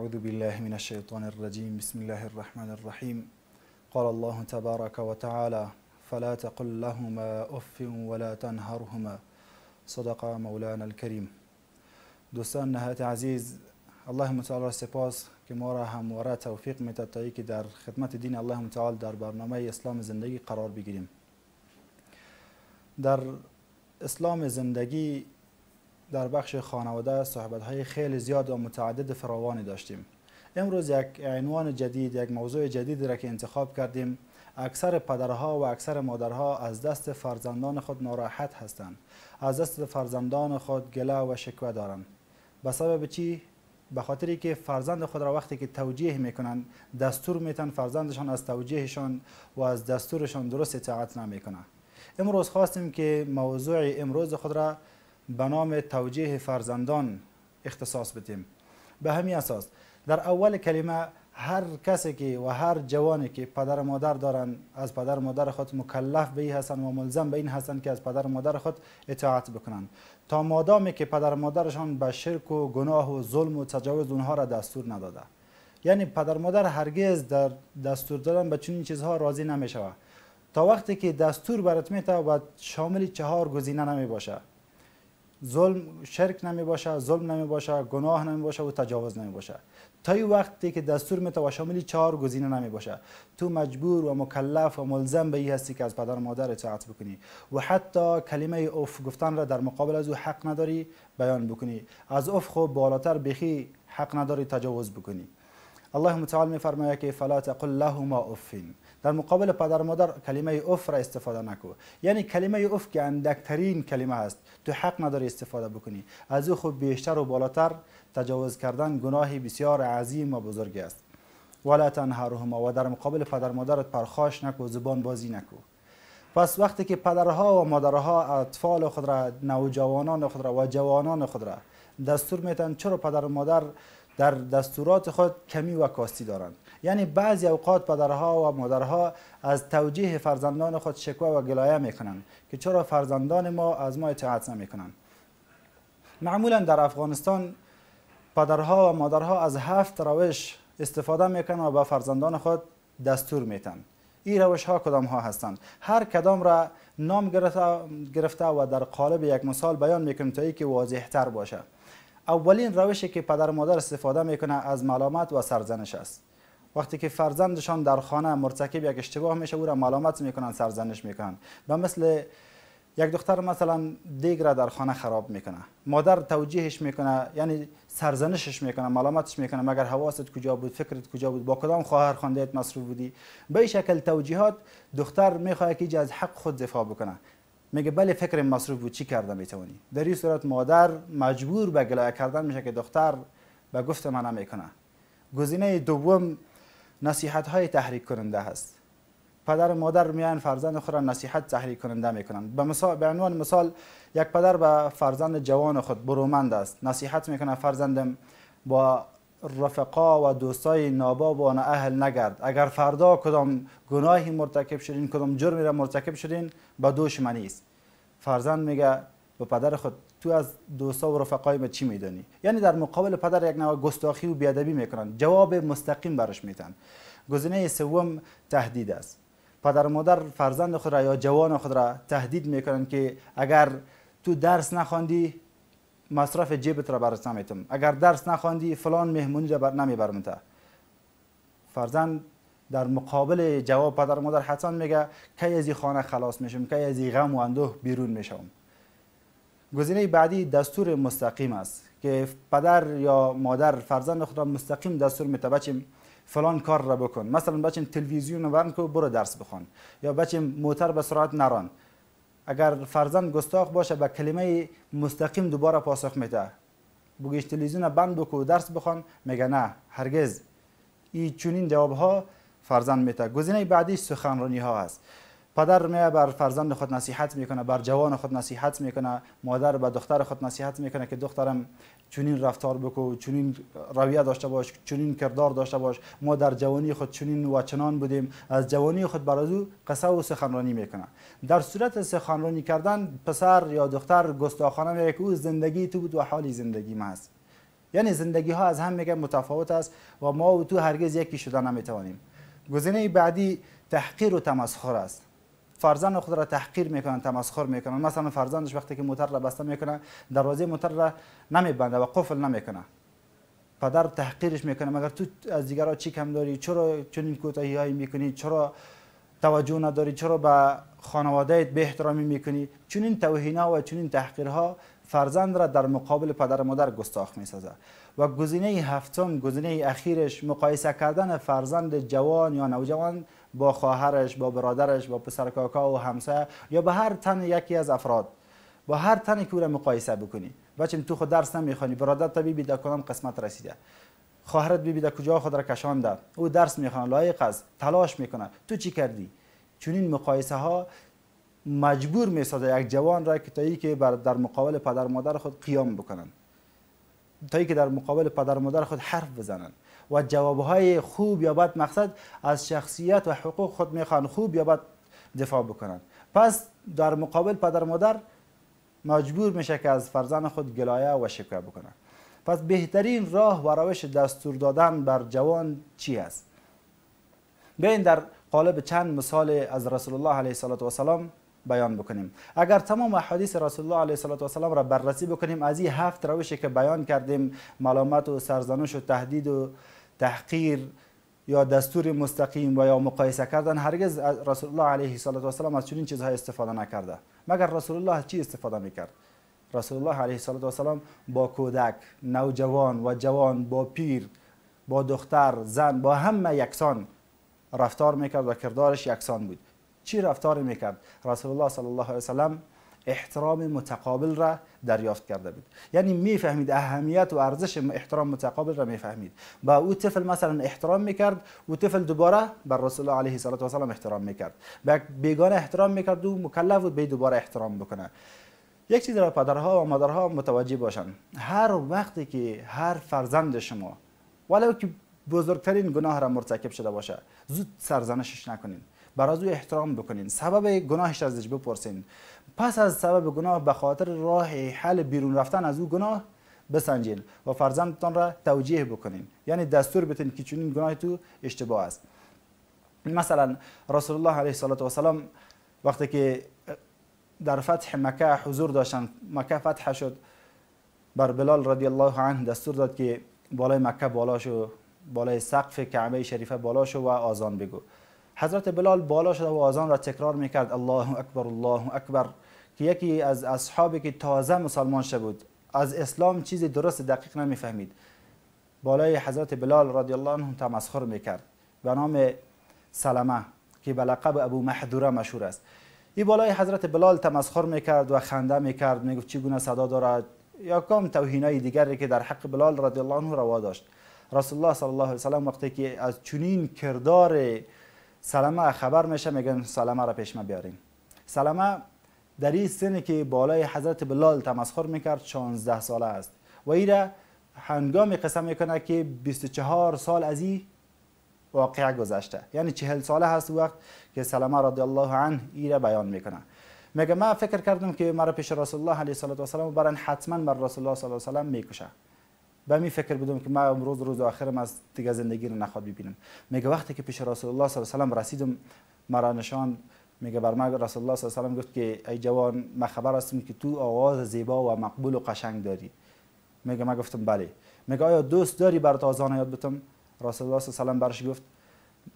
أعوذ بالله من الشيطان الرجيم بسم الله الرحمن الرحيم قال الله تبارك وتعالى فلا تقل لهما أف ولا تنهرهما صدق مولانا الكريم دوستان نهات عزيز اللهم تعالى را سپاس که ما را همواره توفیق میتد که در خدمت دین اللهم تعالى در برنامه اسلام زندگی قرار بگیریم در اسلام زندگی در بخش خانواده صحبت های خیلی زیاد و متعدد فراوانی داشتیم امروز یک عنوان جدید یک موضوع جدید را که انتخاب کردیم اکثر پدرها و اکثر مادرها از دست فرزندان خود ناراحت هستند از دست فرزندان خود گله و شکوه دارند به سبب چی به خاطری که فرزند خود را وقتی که توجیه میکنن دستور میتن فرزندشان از توجیهشان و از دستورشان درست اطاعت نمیکنه امروز خواستیم که موضوع امروز خود را به نام توجیه فرزندان اختصاص بدیم به همین اساس در اول کلمه هر کسی که و هر جوانی که پدر مادر دارن از پدر مادر خود مکلف به این هستن و ملزم به این هستن که از پدر مادر خود اطاعت بکنند. تا مادامی که پدر مادرشان به شرک و گناه و ظلم و تجاوز اونها را دستور نداده یعنی پدر مادر هرگز در دستور دادن به چنین چیزها راضی نمی شود تا وقتی که دستور برات میته و شامل چهار گزینه نمی ظلم شرک نمی باشه ظلم نمی باشه گناه نمی باشه و تجاوز نمی باشه تا این وقتی که دستور می و شامل چهار گزینه نمی باشه تو مجبور و مکلف و ملزم به ای هستی که از پدر و مادر اطاعت بکنی و حتی کلمه اوف گفتن را در مقابل از او حق نداری بیان بکنی از اوف خوب بالاتر بخی حق نداری تجاوز بکنی الله متعال می فرماید که فلا تقل لهما اوفین در مقابل پدر مادر کلمه اف را استفاده نکو یعنی کلمه اف که اندکترین کلمه است تو حق نداری استفاده بکنی از او خب بیشتر و بالاتر تجاوز کردن گناهی بسیار عظیم و بزرگی است ولا تنهرهما و در مقابل پدر مادرت پرخاش نکو زبان بازی نکو پس وقتی که پدرها و مادرها اطفال خود را نوجوانان خود را و جوانان خود را دستور میتن چرا پدر و مادر در دستورات خود کمی و کاستی دارند یعنی بعضی اوقات پدرها و مادرها از توجیه فرزندان خود شکوه و گلایه میکنند که چرا فرزندان ما از ما اطاعت نمیکنند معمولا در افغانستان پدرها و مادرها از هفت روش استفاده میکنند و به فرزندان خود دستور میتن این روش ها کدام ها هستند هر کدام را نام گرفته و در قالب یک مثال بیان میکنیم تا که واضح تر باشه اولین روشی که پدر مادر استفاده میکنه از ملامت و سرزنش است وقتی که فرزندشان در خانه مرتکب یک اشتباه میشه او را ملامت میکنن سرزنش میکنن و مثل یک دختر مثلا دیگر در خانه خراب میکنه مادر توجیهش میکنه یعنی سرزنشش میکنه ملامتش میکنه مگر حواست کجا بود فکرت کجا بود با کدام خواهر ات مصروف بودی به این شکل توجیهات دختر میخواد که از حق خود دفاع بکنه میگه بله فکر مصروف بود چی کرده میتونی در این صورت مادر مجبور به گلایه کردن میشه که دختر به گفت من نمیکنه گزینه دوم نصیحت های تحریک کننده هست پدر و مادر میان فرزند خود را نصیحت تحریک کننده میکنند به مثال به عنوان مثال یک پدر به فرزند جوان خود برومند است نصیحت میکنه فرزندم با رفقا و دوستای ناباب و اهل نگرد اگر فردا کدام گناهی مرتکب شدین کدام جرمی را مرتکب شدین به دوش منی است فرزند میگه به پدر خود تو از دوستا و رفقای ما چی میدانی یعنی در مقابل پدر یک نوع گستاخی و بیادبی میکنن جواب مستقیم براش میتن گزینه سوم تهدید است پدر و مادر فرزند خود را یا جوان خود را تهدید میکنن که اگر تو درس نخوندی مصرف جیبت را برات نمیتم اگر درس نخوندی فلان مهمونی را بر نمیبرم تا فرزند در مقابل جواب پدر مادر حتما میگه کی از خانه خلاص میشم کی از غم و اندوه بیرون میشم گزینه بعدی دستور مستقیم است که پدر یا مادر فرزند خود را مستقیم دستور می بچه فلان کار را بکن مثلا بچه تلویزیون ورن که برو درس بخون یا بچه موتر به سرعت نران اگر فرزند گستاخ باشه به با کلمه مستقیم دوباره پاسخ میده بگیش تلویزیون بند بکو درس بخوان میگه نه هرگز این چونین جواب ها فرزند میده. گزینه بعدی سخنرانی ها است پدر می بر فرزند خود نصیحت میکنه بر جوان خود نصیحت میکنه مادر به دختر خود نصیحت میکنه که دخترم چنین رفتار بکو چنین رویه داشته باش چنین کردار داشته باش ما در جوانی خود چنین و چنان بودیم از جوانی خود بر او قصه و سخنرانی میکنه در صورت سخنرانی کردن پسر یا دختر گستاخانه میگه که او زندگی تو بود و حالی زندگی ما هست یعنی زندگی ها از هم میگه متفاوت است و ما و تو هرگز یکی شدن نمیتوانیم گزینه بعدی تحقیر و تمسخر است فرزند خود را تحقیر میکنن تمسخر میکنن مثلا فرزندش وقتی که موتر را بسته میکنه دروازه موتر را نمیبنده و قفل نمیکنه پدر تحقیرش میکنه مگر تو از دیگرها چی کم داری چرا چنین کوتاهی هایی میکنی چرا توجه نداری چرا به خانوادهت به احترامی میکنی چنین توهینا و چنین تحقیرها فرزند را در مقابل پدر مادر گستاخ سازد. و گزینه هفتم گزینه اخیرش مقایسه کردن فرزند جوان یا نوجوان با خواهرش با برادرش با پسر کاکا و همسایه یا به هر تن یکی از افراد با هر تنی که را مقایسه بکنی بچم تو خود درس نمیخوانی برادر طبیب بی کنم قسمت رسیده خواهرت بی کجا خود را کشانده او درس میخوان لایق است تلاش میکنه تو چی کردی چنین مقایسه ها مجبور میسازه یک جوان را که تایی که در مقابل پدر مادر خود قیام بکنن تایی که در مقابل پدر مادر خود حرف بزنن و جوابهای خوب یا بد مقصد از شخصیت و حقوق خود میخوان خوب یا بد دفاع بکنن پس در مقابل پدر مادر مجبور میشه که از فرزند خود گلایه و شکایت بکنن پس بهترین راه و روش دستور دادن بر جوان چی است بین در قالب چند مثال از رسول الله علیه و سلام بیان بکنیم اگر تمام احادیث رسول الله علیه و سلام را بررسی بکنیم از این هفت روشی که بیان کردیم ملامت و سرزنش و تهدید و تحقیر یا دستور مستقیم و یا مقایسه کردن هرگز رسول الله علیه و السلام از چنین چیزها استفاده نکرده مگر رسول الله چی استفاده میکرد رسول الله علیه الصلاه و السلام با کودک نوجوان و جوان با پیر با دختر زن با همه یکسان رفتار میکرد و کردارش یکسان بود چی رفتار میکرد رسول الله صلی الله علیه و احترام متقابل را دریافت کرده بود یعنی میفهمید اهمیت و ارزش احترام متقابل را میفهمید با او طفل مثلا احترام میکرد و طفل دوباره بر رسول الله علیه الصلاه و السلام احترام میکرد به بیگانه احترام میکرد و مکلف بود به دوباره احترام بکنه یک چیز را پدرها و مادرها متوجه باشن هر وقتی که هر فرزند شما ولو که بزرگترین گناه را مرتکب شده باشه زود سرزنشش نکنین براز احترام بکنین سبب گناهش ازش بپرسین پس از سبب گناه به خاطر راه حل بیرون رفتن از او گناه بسنجین و فرزندتان را توجیه بکنین یعنی دستور بتین که چنین گناه تو اشتباه است مثلا رسول الله علیه و سلام وقتی که در فتح مکه حضور داشتن مکه فتح شد بر بلال رضی الله عنه دستور داد که بالای مکه بالا شو بالای سقف کعبه شریفه بالا شو و آزان بگو حضرت بلال بالا شد و آزان را تکرار میکرد الله اکبر الله اکبر که یکی از اصحابی که تازه مسلمان شده بود از اسلام چیزی درست دقیق نمیفهمید بالای حضرت بلال رضی الله عنه تمسخر میکرد به نام سلمه که به لقب ابو محدوره مشهور است این بالای حضرت بلال تمسخر میکرد و خنده میکرد میگفت چگونه صدا دارد یا کم توهینای دیگری که در حق بلال رضی الله عنه روا داشت رسول الله صلی الله علیه و وقتی که از چنین کردار سلمه خبر میشه میگن سلامه را پیش ما بیاریم سلمه در این سنی که بالای حضرت بلال تمسخر میکرد 16 ساله است و ایره هنگامی قسم میکنه که 24 سال از این واقعه گذشته یعنی 40 ساله هست وقت که سلمه رضی الله عنه ایره بیان میکنه میگه من فکر کردم که مرا پیش رسول الله علیه و سلام برن حتما بر رسول الله صلی الله علیه و سلم میکشه به می فکر بودم که ما امروز روز آخرم از دیگه زندگی رو نخواد ببینم میگه وقتی که پیش رسول الله صلی الله علیه و سلم رسیدم مرا نشان میگه بر ما رسول الله صلی الله علیه و سلم گفت که ای جوان ما خبر هستم که تو آواز زیبا و مقبول و قشنگ داری میگه ما گفتم بله میگه آیا دوست داری بر تازان یاد بتم رسول الله صلی الله علیه و برش گفت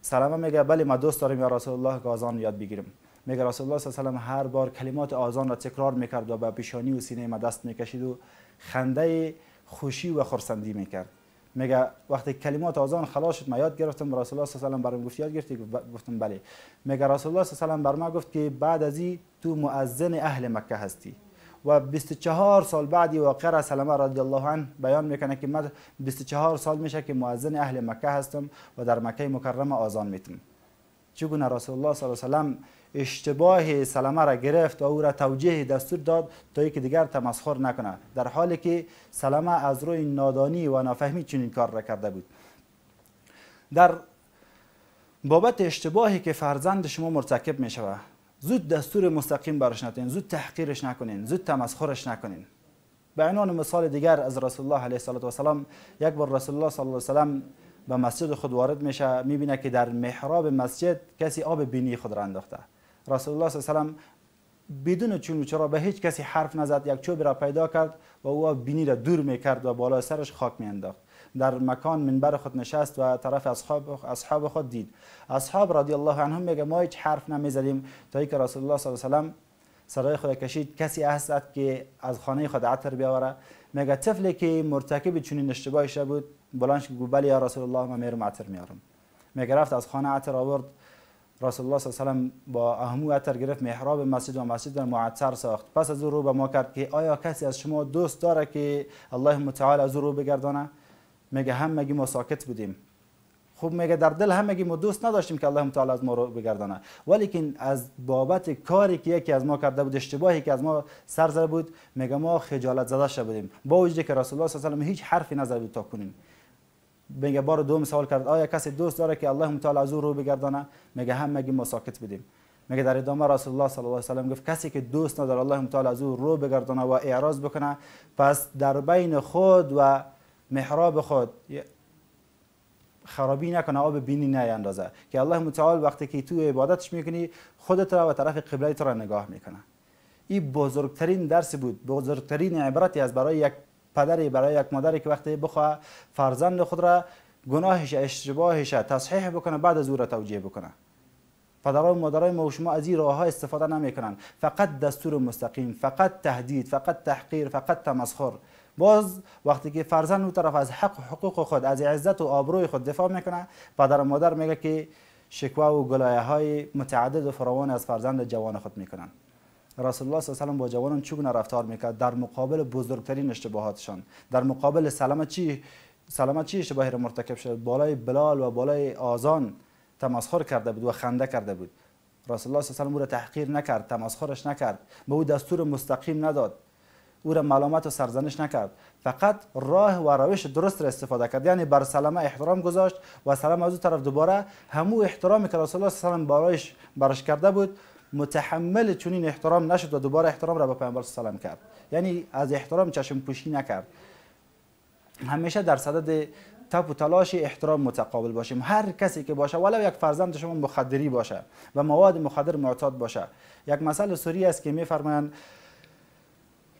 سلام میگه بله ما دوست داریم یا رسول الله که آزان یاد بگیریم. میگه رسول الله صلی الله علیه و هر بار کلمات آزان را تکرار میکرد و به پیشانی و سینه ما دست میکشید و خنده خوشی و خرسندی میکرد میگه وقتی کلمات آزان خلاص شد ما یاد گرفتم رسول الله صلی الله علیه و سلم برام گفت یاد گرفتی گفتم بله میگه رسول الله صلی الله علیه و سلم بر گفت که بعد از این تو مؤذن اهل مکه هستی و 24 سال بعد واقعه را سلمه رضی الله عنه بیان میکنه که من 24 سال میشه که مؤذن اهل مکه هستم و در مکه مکرمه آزان میتم چگونه رسول الله صلی الله علیه و سلم اشتباه سلمه را گرفت و او را توجیه دستور داد تا که دیگر تمسخر نکنه در حالی که سلمه از روی نادانی و نفهمی چنین کار را کرده بود در بابت اشتباهی که فرزند شما مرتکب می شود زود دستور مستقیم برش نتین زود تحقیرش نکنین زود تمسخرش نکنین به عنوان مثال دیگر از رسول الله علیه و سلام یک بار رسول الله صلی الله علیه وسلم به مسجد خود وارد میشه میبینه که در محراب مسجد کسی آب بینی خود را انداخته رسول الله صلی الله علیه و بدون چون چرا به هیچ کسی حرف نزد یک چوب را پیدا کرد و او بینی را دور میکرد و بالا سرش خاک میانداخت در مکان منبر خود نشست و طرف اصحاب اصحاب خود دید اصحاب رضی الله عنهم میگه ما هیچ حرف نمیزدیم تا اینکه رسول الله صلی الله علیه و سرای خود کشید کسی هست که از خانه خود عطر بیاوره میگه طفلی که مرتکب چنین اشتباهی شده بود بلانش گفت بله یا رسول الله میرم عطر میارم میگه رفت از خانه عطر آورد رسول الله صلی الله علیه و با اهمو عطر گرفت محراب مسجد و مسجد را معطر ساخت پس از او رو به ما کرد که آیا کسی از شما دوست داره که الله متعال از او رو بگردانه میگه هم مگه ما ساکت بودیم خب میگه در دل هم مگی ما دوست نداشتیم که الله متعال از ما رو بگردانه ولیکن از بابت کاری که یکی از ما کرده بود اشتباهی که از ما سر زده بود میگه ما خجالت زده شده بودیم با وجودی که رسول الله صلی الله علیه و هیچ حرفی نزد تا کنیم میگه بار دوم سوال کرد آیا کسی دوست داره که الله متعال از او رو بگردانه میگه هم میگیم مساکت بدیم میگه در ادامه رسول الله صلی الله علیه و گفت کسی که دوست نداره الله متعال از او رو بگردانه و اعراض بکنه پس در بین خود و محراب خود خرابی نکنه آب بینی نه اندازه که الله متعال وقتی که تو عبادتش میکنی خودت را و طرف قبله را نگاه میکنه این بزرگترین درس بود بزرگترین عبرتی از برای یک پدری برای یک مادری که وقتی بخواه فرزند خود را گناهش اشتباهش تصحیح بکنه بعد از او را توجیه بکنه پدرها و مادرای ما و شما از این راه ها استفاده نمیکنن فقط دستور مستقیم فقط تهدید فقط تحقیر فقط تمسخر باز وقتی که فرزند اون طرف از حق و حقوق خود از عزت و آبروی خود دفاع میکنه پدر و مادر میگه که شکوه و گلایه های متعدد و فراوان از فرزند جوان خود میکنن رسول الله صلی الله علیه و با جوانان چگونه رفتار میکرد در مقابل بزرگترین اشتباهاتشان در مقابل سلامه چی سلامت چی اشتباهی را مرتکب شد بالای بلال و بالای آزان تمسخر کرده بود و خنده کرده بود رسول الله صلی الله علیه و او را تحقیر نکرد تمسخرش نکرد به او دستور مستقیم نداد او را ملامت و سرزنش نکرد فقط راه و روش درست را استفاده کرد یعنی بر سلامه احترام گذاشت و سلام از طرف دوباره همو احترامی که رسول الله صلی الله علیه و برایش براش کرده بود متحمل چنین احترام نشد و دوباره احترام را به پیامبر سلام کرد یعنی از احترام چشم پوشی نکرد همیشه در صدد تپ و تلاش احترام متقابل باشیم هر کسی که باشه ولو یک فرزند شما مخدری باشه و مواد مخدر معتاد باشه یک مسئله سوری است که میفرمایند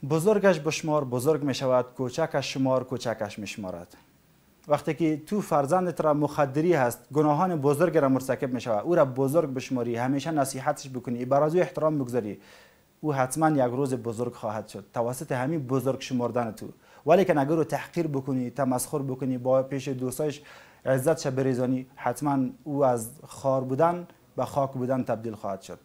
بزرگش بشمار بزرگ می شود کوچکش شمار کوچکش می شمارد وقتی که تو فرزندت را مخدری هست گناهان بزرگ را مرتکب می شود او را بزرگ بشماری همیشه نصیحتش بکنی بر احترام بگذاری او حتما یک روز بزرگ خواهد شد توسط همین بزرگ شمردن تو ولی که اگر تحقیر بکنی تمسخر بکنی با پیش دوستایش عزتش بریزانی حتما او از خار بودن به خاک بودن تبدیل خواهد شد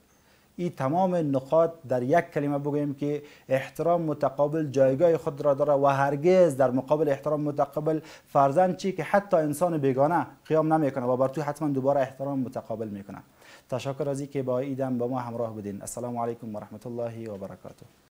این تمام نقاط در یک کلمه بگویم که احترام متقابل جایگاه خود را داره و هرگز در مقابل احترام متقابل فرزند چی که حتی انسان بیگانه قیام نمیکنه و بر تو حتما دوباره احترام متقابل میکنه تشکر از که با ایدم با ما همراه بودین السلام علیکم و رحمت الله و برکاته